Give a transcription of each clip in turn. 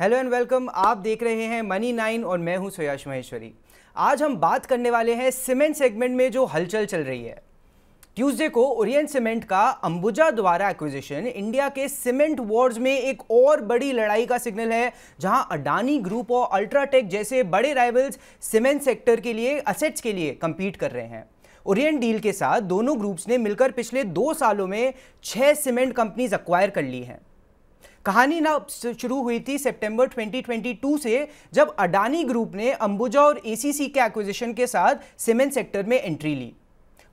hello and welcome आप देख रहे हैं मनी नाइन और मैं हूं सुयाश महेश्वरी आज हम बात करने वाले हैं सीमेंट सेगमेंट में जो हलचल चल रही है ट्यूसडे को ओरियन सीमेंट का अंबुजा द्वारा एक्विजिशन इंडिया के सीमेंट वॉर्स में एक और बड़ी लड़ाई का सिग्नल है जहां अडानी ग्रुप और अल्ट्राटेक जैसे बड़े राइवल्स सीमेंट सेक्टर के लिए असेट्स के लिए कम्पीट कर रहे हैं ओरियन डील के साथ दोनों ग्रुप्स ने मिलकर पिछले दो सालों में छः सीमेंट कंपनीज अक्वायर कर ली हैं कहानी ना शुरू हुई थी सितंबर 2022 से जब अडानी ग्रुप ने अंबुजा और एसीसी के एक्विजिशन के साथ सीमेंट सेक्टर में एंट्री ली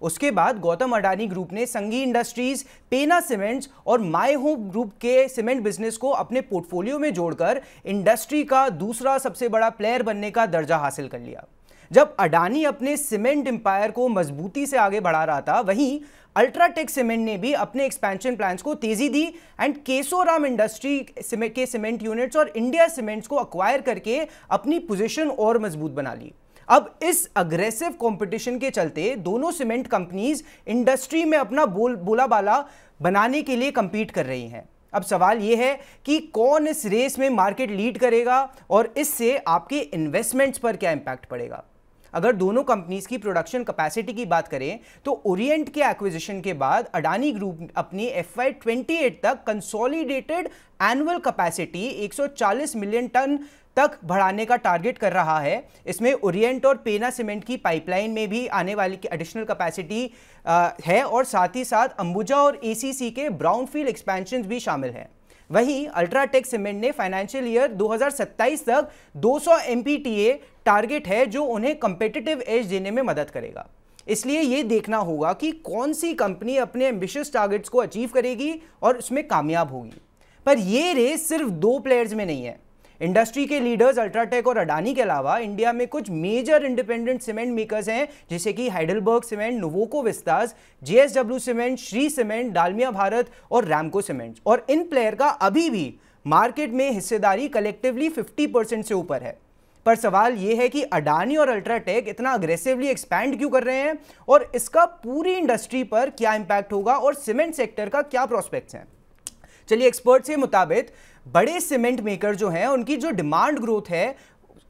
उसके बाद गौतम अडानी ग्रुप ने संगी इंडस्ट्रीज पेना सीमेंट्स और माई होम ग्रुप के सीमेंट बिजनेस को अपने पोर्टफोलियो में जोड़कर इंडस्ट्री का दूसरा सबसे बड़ा प्लेयर बनने का दर्जा हासिल कर लिया जब अडानी अपने सीमेंट एम्पायर को मजबूती से आगे बढ़ा रहा था वहीं अल्ट्राटेक सीमेंट ने भी अपने एक्सपेंशन प्लान्स को तेजी दी एंड केसोराम इंडस्ट्री के सीमेंट यूनिट्स और इंडिया सीमेंट्स को अक्वायर करके अपनी पोजिशन और मजबूत बना ली अब इस अग्रेसिव कंपटीशन के चलते दोनों सीमेंट कंपनीज इंडस्ट्री में अपना बोल बोला बाला बनाने के लिए कंपीट कर रही हैं अब सवाल यह है कि कौन इस रेस में मार्केट लीड करेगा और इससे आपके इन्वेस्टमेंट्स पर क्या इंपैक्ट पड़ेगा अगर दोनों कंपनीज की प्रोडक्शन कैपेसिटी की बात करें तो ओरिएंट के एक्विजिशन के बाद अडानी ग्रुप अपनी एफ आई तक consolidated annual capacity 140 million tonne तक बढ़ाने का टारगेट कर रहा है इसमें ओरिएंट और पेना सीमेंट की पाइपलाइन में भी आने वाली की एडिशनल कैपेसिटी है और साथ ही साथ अंबुजा और एसीसी के ब्राउनफील्ड एक्सपेंशन भी शामिल हैं वहीं अल्ट्राटेक सीमेंट ने फाइनेंशियल ईयर 2027 तक 200 सौ टारगेट है जो उन्हें कंपेटिटिव एज देने में मदद करेगा इसलिए ये देखना होगा कि कौन सी कंपनी अपने एम्बिशियस टारगेट्स को अचीव करेगी और उसमें कामयाब होगी पर यह रेस सिर्फ दो प्लेयर्स में नहीं है इंडस्ट्री के लीडर्स अल्ट्राटेक और अडानी के अलावा इंडिया में कुछ मेजर इंडिपेंडेंट सीमेंट मेकर्स हैं जैसे कि Heidelberg cement Nuvoco Vistas JSW cement Shree cement Dalmia Bharat और रैमको सीमेंट और इन प्लेयर का अभी भी मार्केट में हिस्सेदारी कलेक्टिवली 50 परसेंट से ऊपर है पर सवाल यह है कि अडानी और अल्ट्राटेक इतना अग्रेसिवली एक्सपैंड क्यों कर रहे हैं और इसका पूरी इंडस्ट्री पर क्या इंपैक्ट होगा और सीमेंट सेक्टर का क्या प्रोस्पेक्ट हैं चलिए एक्सपर्ट्स के मुताबिक बड़े सीमेंट मेकर जो हैं उनकी जो डिमांड ग्रोथ है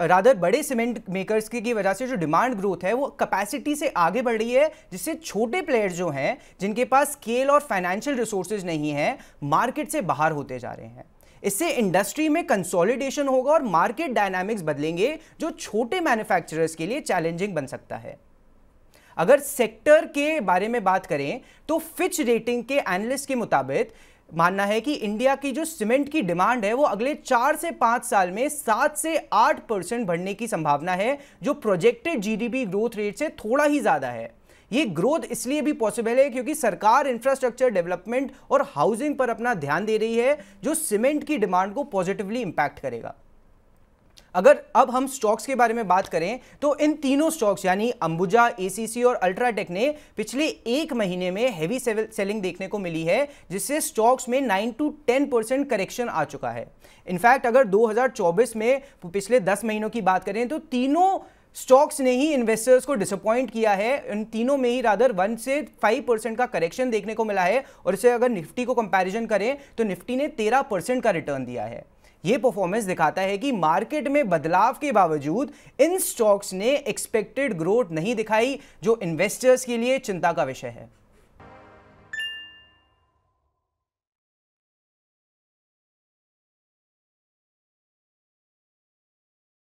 राधर बड़े सीमेंट मेकर्स की, की वजह से जो डिमांड ग्रोथ है वो कैपेसिटी से आगे बढ़ रही है जिससे छोटे प्लेयर्स जो हैं जिनके पास स्केल और फाइनेंशियल रिसोर्सेज नहीं हैं मार्केट से बाहर होते जा रहे हैं इससे इंडस्ट्री में कंसोलिडेशन होगा और मार्केट डायनामिक्स बदलेंगे जो छोटे मैन्युफैक्चरर्स के लिए चैलेंजिंग बन सकता है अगर सेक्टर के बारे में बात करें तो फिच रेटिंग के एनालिस्ट के मुताबिक मानना है कि इंडिया की जो सीमेंट की डिमांड है वो अगले चार से पांच साल में सात से आठ परसेंट बढ़ने की संभावना है जो प्रोजेक्टेड जीडीपी ग्रोथ रेट से थोड़ा ही ज़्यादा है ये ग्रोथ इसलिए भी पॉसिबल है क्योंकि सरकार इंफ्रास्ट्रक्चर डेवलपमेंट और हाउसिंग पर अपना ध्यान दे रही है जो सीमेंट की डिमांड को पॉजिटिवली इंपैक्ट करेगा अगर अब हम स्टॉक्स के बारे में बात करें तो इन तीनों स्टॉक्स यानी अंबुजा एसीसी और अल्ट्राटेक ने पिछले एक महीने में हैवी सेलिंग देखने को मिली है जिससे स्टॉक्स में 9 टू 10 परसेंट करेक्शन आ चुका है इनफैक्ट अगर 2024 में पिछले 10 महीनों की बात करें तो तीनों स्टॉक्स ने ही इन्वेस्टर्स को डिसअपॉइंट किया है इन तीनों में ही राधर वन से फाइव परसेंट का करेक्शन देखने को मिला है और इसे अगर निफ्टी को कंपैरिजन करें तो निफ्टी ने तेरह परसेंट का रिटर्न दिया है ये परफॉर्मेंस दिखाता है कि मार्केट में बदलाव के बावजूद इन स्टॉक्स ने एक्सपेक्टेड ग्रोथ नहीं दिखाई जो इन्वेस्टर्स के लिए चिंता का विषय है